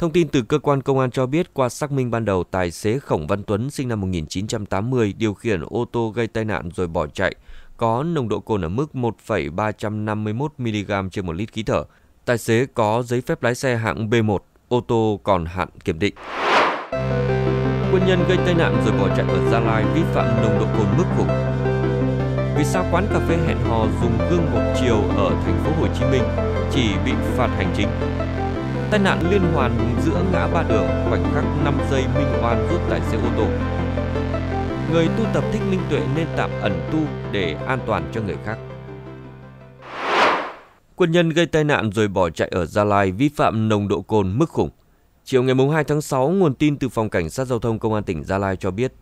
Thông tin từ cơ quan công an cho biết qua xác minh ban đầu, tài xế Khổng Văn Tuấn sinh năm 1980 điều khiển ô tô gây tai nạn rồi bỏ chạy, có nồng độ cồn ở mức 1,351mg trên 1 lít khí thở. Tài xế có giấy phép lái xe hạng B1, ô tô còn hạn kiểm định. Quân nhân gây tai nạn rồi bỏ chạy ở Gia Lai vi phạm nồng độ cồn mức khủng. Vì sao quán cà phê hẹn hò dùng gương một chiều ở thành phố Hồ Chí Minh chỉ bị phạt hành chính? Tai nạn liên hoàn giữa ngã ba đường khoảnh khắc 5 giây minh oan rút tài xe ô tô. Người tu tập thích minh tuệ nên tạm ẩn tu để an toàn cho người khác. Quân nhân gây tai nạn rồi bỏ chạy ở Gia Lai vi phạm nồng độ cồn mức khủng. Chiều ngày 2 tháng 6, nguồn tin từ Phòng Cảnh sát Giao thông Công an tỉnh Gia Lai cho biết,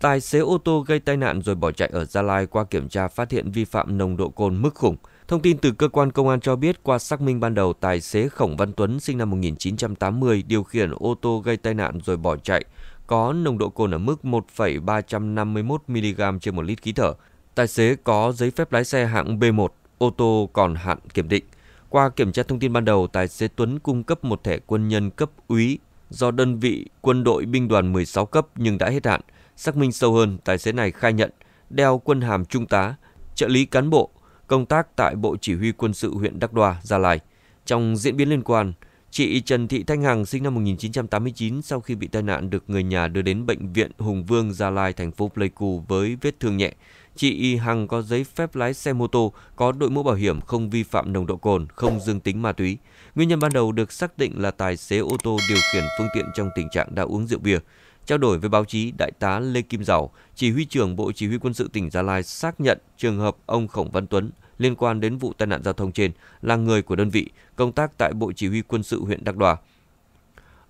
tài xế ô tô gây tai nạn rồi bỏ chạy ở Gia Lai qua kiểm tra phát hiện vi phạm nồng độ cồn mức khủng – Thông tin từ cơ quan công an cho biết qua xác minh ban đầu, tài xế Khổng Văn Tuấn sinh năm 1980 điều khiển ô tô gây tai nạn rồi bỏ chạy, có nồng độ cồn ở mức 1,351mg trên 1 lít khí thở. Tài xế có giấy phép lái xe hạng B1, ô tô còn hạn kiểm định. Qua kiểm tra thông tin ban đầu, tài xế Tuấn cung cấp một thẻ quân nhân cấp úy do đơn vị quân đội binh đoàn 16 cấp nhưng đã hết hạn. Xác minh sâu hơn, tài xế này khai nhận đeo quân hàm trung tá, trợ lý cán bộ công tác tại Bộ Chỉ huy Quân sự huyện Đắc Đoa, Gia Lai. Trong diễn biến liên quan, chị Trần Thị Thanh Hằng sinh năm 1989 sau khi bị tai nạn được người nhà đưa đến bệnh viện Hùng Vương Gia Lai thành phố Pleiku với vết thương nhẹ. Chị Hằng có giấy phép lái xe mô tô, có đội mũ bảo hiểm, không vi phạm nồng độ cồn, không dương tính ma túy. Nguyên nhân ban đầu được xác định là tài xế ô tô điều khiển phương tiện trong tình trạng đã uống rượu bia. Trao đổi với báo chí, Đại tá Lê Kim Giàu, Chỉ huy trưởng Bộ Chỉ huy Quân sự tỉnh Gia Lai xác nhận trường hợp ông Khổng Văn Tuấn liên quan đến vụ tai nạn giao thông trên là người của đơn vị, công tác tại Bộ Chỉ huy Quân sự huyện đắc đoa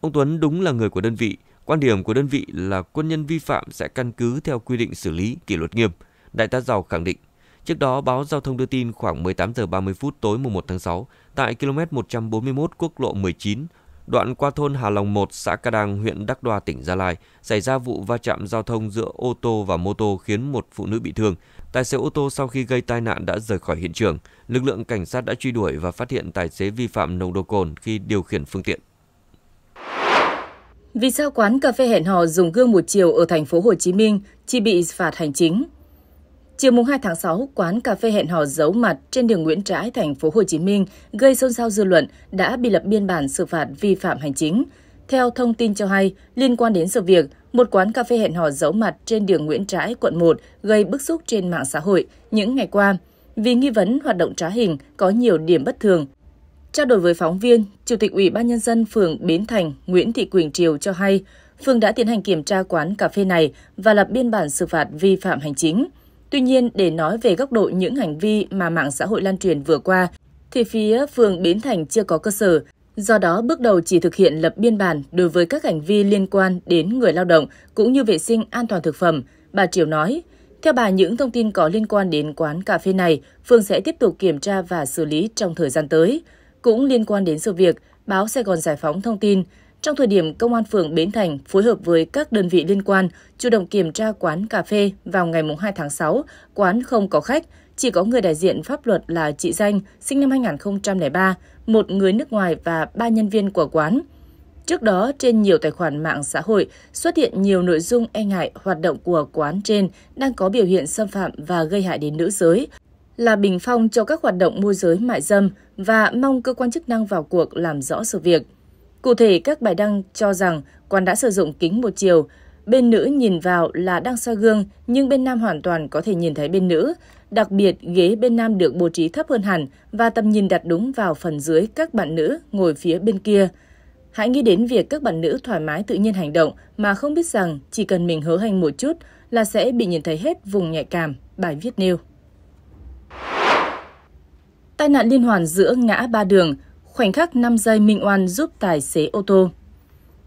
Ông Tuấn đúng là người của đơn vị, quan điểm của đơn vị là quân nhân vi phạm sẽ căn cứ theo quy định xử lý kỷ luật nghiêm. Đại tá Giàu khẳng định, Trước đó, báo Giao thông đưa tin khoảng 18 giờ 30 phút tối mùng 1 tháng 6, tại km 141 quốc lộ 19, đoạn qua thôn Hà Lòng 1, xã Ca Đàng, huyện Đắc Đoa, tỉnh Gia Lai, xảy ra vụ va chạm giao thông giữa ô tô và mô tô khiến một phụ nữ bị thương. Tài xế ô tô sau khi gây tai nạn đã rời khỏi hiện trường. Lực lượng cảnh sát đã truy đuổi và phát hiện tài xế vi phạm nồng độ cồn khi điều khiển phương tiện. Vì sao quán cà phê hẹn hò dùng gương một chiều ở thành phố Hồ Chí Minh chỉ bị phạt hành chính? Chiều mùng 2 tháng 6, quán cà phê hẹn hò giấu mặt trên đường Nguyễn Trãi, thành phố Hồ Chí Minh gây xôn xao dư luận đã bị lập biên bản xử phạt vi phạm hành chính. Theo thông tin cho hay, liên quan đến sự việc, một quán cà phê hẹn hò giấu mặt trên đường Nguyễn Trãi, quận 1 gây bức xúc trên mạng xã hội những ngày qua vì nghi vấn hoạt động trá hình có nhiều điểm bất thường. Trao đổi với phóng viên, Chủ tịch Ủy ban Nhân dân phường Bến Thành Nguyễn Thị Quỳnh Triều cho hay, phường đã tiến hành kiểm tra quán cà phê này và lập biên bản xử phạt vi phạm hành chính. Tuy nhiên, để nói về góc độ những hành vi mà mạng xã hội lan truyền vừa qua, thì phía phường Bến Thành chưa có cơ sở. Do đó, bước đầu chỉ thực hiện lập biên bản đối với các hành vi liên quan đến người lao động cũng như vệ sinh an toàn thực phẩm, bà Triều nói. Theo bà, những thông tin có liên quan đến quán cà phê này, phường sẽ tiếp tục kiểm tra và xử lý trong thời gian tới. Cũng liên quan đến sự việc, báo Sài Gòn Giải phóng thông tin, trong thời điểm Công an phường Bến Thành phối hợp với các đơn vị liên quan chủ động kiểm tra quán cà phê vào ngày 2 tháng 6, quán không có khách, chỉ có người đại diện pháp luật là chị Danh, sinh năm 2003, một người nước ngoài và ba nhân viên của quán. Trước đó, trên nhiều tài khoản mạng xã hội xuất hiện nhiều nội dung e ngại hoạt động của quán trên đang có biểu hiện xâm phạm và gây hại đến nữ giới, là bình phong cho các hoạt động môi giới mại dâm và mong cơ quan chức năng vào cuộc làm rõ sự việc. Cụ thể, các bài đăng cho rằng quan đã sử dụng kính một chiều, bên nữ nhìn vào là đang soi gương nhưng bên nam hoàn toàn có thể nhìn thấy bên nữ. Đặc biệt, ghế bên nam được bố trí thấp hơn hẳn và tầm nhìn đặt đúng vào phần dưới các bạn nữ ngồi phía bên kia. Hãy nghĩ đến việc các bạn nữ thoải mái tự nhiên hành động mà không biết rằng chỉ cần mình hớ hành một chút là sẽ bị nhìn thấy hết vùng nhạy cảm, bài viết nêu. Tai nạn liên hoàn giữa ngã ba đường, khoảnh khắc 5 giây minh oan giúp tài xế ô tô.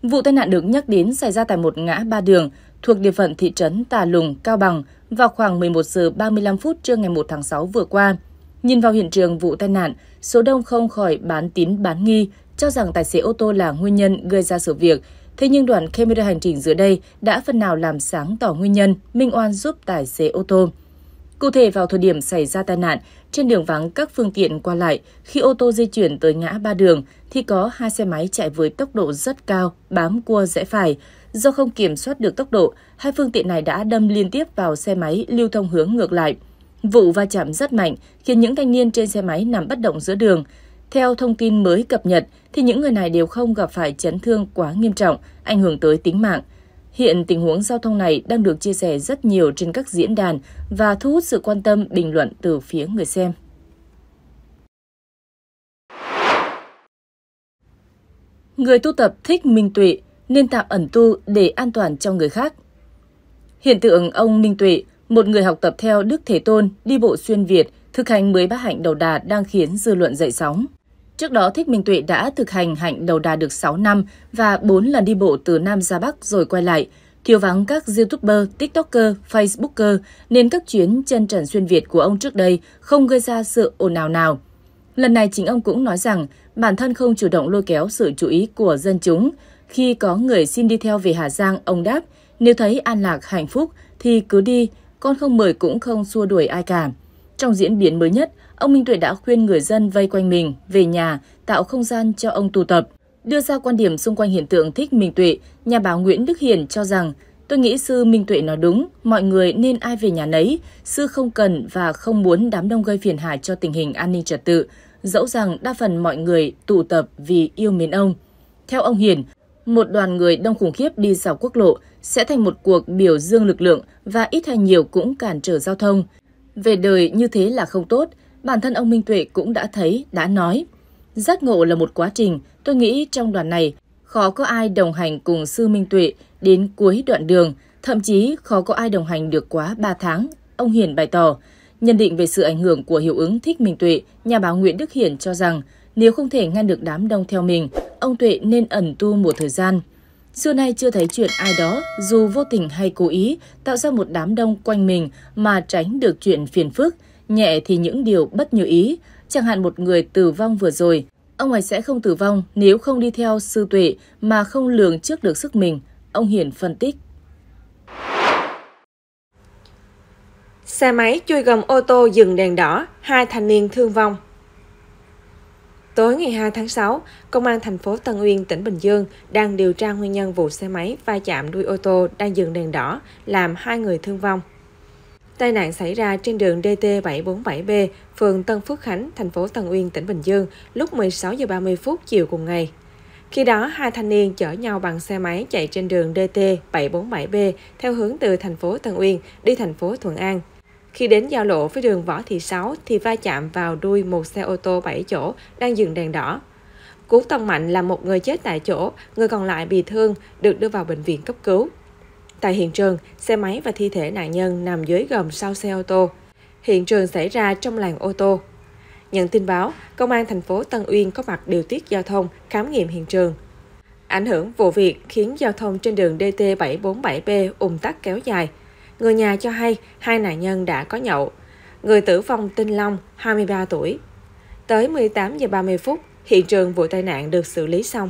Vụ tai nạn được nhắc đến xảy ra tại một ngã ba đường thuộc địa phận thị trấn Tà Lùng, Cao Bằng vào khoảng 11 giờ 35 phút trưa ngày 1 tháng 6 vừa qua. Nhìn vào hiện trường vụ tai nạn, số đông không khỏi bán tín bán nghi, cho rằng tài xế ô tô là nguyên nhân gây ra sự việc. Thế nhưng đoạn camera hành trình dưới đây đã phần nào làm sáng tỏ nguyên nhân, minh oan giúp tài xế ô tô. Cụ thể vào thời điểm xảy ra tai nạn, trên đường vắng các phương tiện qua lại, khi ô tô di chuyển tới ngã ba đường thì có hai xe máy chạy với tốc độ rất cao, bám cua rẽ phải. Do không kiểm soát được tốc độ, hai phương tiện này đã đâm liên tiếp vào xe máy lưu thông hướng ngược lại. Vụ va chạm rất mạnh, khiến những thanh niên trên xe máy nằm bất động giữa đường. Theo thông tin mới cập nhật, thì những người này đều không gặp phải chấn thương quá nghiêm trọng, ảnh hưởng tới tính mạng. Hiện tình huống giao thông này đang được chia sẻ rất nhiều trên các diễn đàn và thu hút sự quan tâm bình luận từ phía người xem. Người tu tập thích minh tuệ nên tạm ẩn tu để an toàn cho người khác. Hiện tượng ông Minh Tuệ, một người học tập theo Đức Thế Tôn, đi bộ xuyên Việt, thực hành mới 13 hạnh đầu đà đang khiến dư luận dậy sóng. Trước đó, Thích Minh Tuệ đã thực hành hạnh đầu đà được 6 năm và 4 lần đi bộ từ Nam ra Bắc rồi quay lại. Thiếu vắng các YouTuber, TikToker, Facebooker nên các chuyến chân trần xuyên Việt của ông trước đây không gây ra sự ồn ào nào. Lần này chính ông cũng nói rằng bản thân không chủ động lôi kéo sự chú ý của dân chúng. Khi có người xin đi theo về Hà Giang, ông đáp, nếu thấy an lạc, hạnh phúc thì cứ đi, con không mời cũng không xua đuổi ai cả. Trong diễn biến mới nhất, ông Minh Tuệ đã khuyên người dân vây quanh mình về nhà, tạo không gian cho ông tụ tập. Đưa ra quan điểm xung quanh hiện tượng thích Minh Tuệ, nhà báo Nguyễn Đức Hiển cho rằng Tôi nghĩ sư Minh Tuệ nói đúng, mọi người nên ai về nhà nấy, sư không cần và không muốn đám đông gây phiền hà cho tình hình an ninh trật tự, dẫu rằng đa phần mọi người tụ tập vì yêu mến ông. Theo ông Hiền, một đoàn người đông khủng khiếp đi dọc quốc lộ sẽ thành một cuộc biểu dương lực lượng và ít hay nhiều cũng cản trở giao thông. Về đời như thế là không tốt, bản thân ông Minh Tuệ cũng đã thấy, đã nói. Giác ngộ là một quá trình, tôi nghĩ trong đoàn này khó có ai đồng hành cùng sư Minh Tuệ đến cuối đoạn đường, thậm chí khó có ai đồng hành được quá 3 tháng, ông Hiền bày tỏ. Nhận định về sự ảnh hưởng của hiệu ứng thích Minh Tuệ, nhà báo Nguyễn Đức Hiển cho rằng nếu không thể ngăn được đám đông theo mình, ông Tuệ nên ẩn tu một thời gian. Xưa nay chưa thấy chuyện ai đó, dù vô tình hay cố ý, tạo ra một đám đông quanh mình mà tránh được chuyện phiền phức – nhẹ thì những điều bất như ý, chẳng hạn một người tử vong vừa rồi, ông ấy sẽ không tử vong nếu không đi theo sư tuệ mà không lường trước được sức mình, ông Hiển phân tích. Xe máy chui gầm ô tô dừng đèn đỏ, hai thanh niên thương vong. Tối ngày 2 tháng 6, Công an thành phố Tân Uyên, tỉnh Bình Dương đang điều tra nguyên nhân vụ xe máy va chạm đuôi ô tô đang dừng đèn đỏ làm hai người thương vong. Tai nạn xảy ra trên đường DT747B, phường Tân Phước Khánh, thành phố Tân Uyên, tỉnh Bình Dương lúc 16 giờ 30 phút chiều cùng ngày. Khi đó, hai thanh niên chở nhau bằng xe máy chạy trên đường DT747B theo hướng từ thành phố Tân Uyên đi thành phố Thuận An. Khi đến giao lộ với đường Võ Thị Sáu thì va chạm vào đuôi một xe ô tô 7 chỗ đang dừng đèn đỏ. Cú tông mạnh làm một người chết tại chỗ, người còn lại bị thương, được đưa vào bệnh viện cấp cứu. Tại hiện trường, xe máy và thi thể nạn nhân nằm dưới gầm sau xe ô tô. Hiện trường xảy ra trong làng ô tô. Nhận tin báo, Công an thành phố Tân Uyên có mặt điều tiết giao thông, khám nghiệm hiện trường. Ảnh hưởng vụ việc khiến giao thông trên đường DT747B ùn tắc kéo dài. Người nhà cho hay hai nạn nhân đã có nhậu. Người tử vong Tinh Long, 23 tuổi. Tới 18 giờ 30 phút, hiện trường vụ tai nạn được xử lý xong.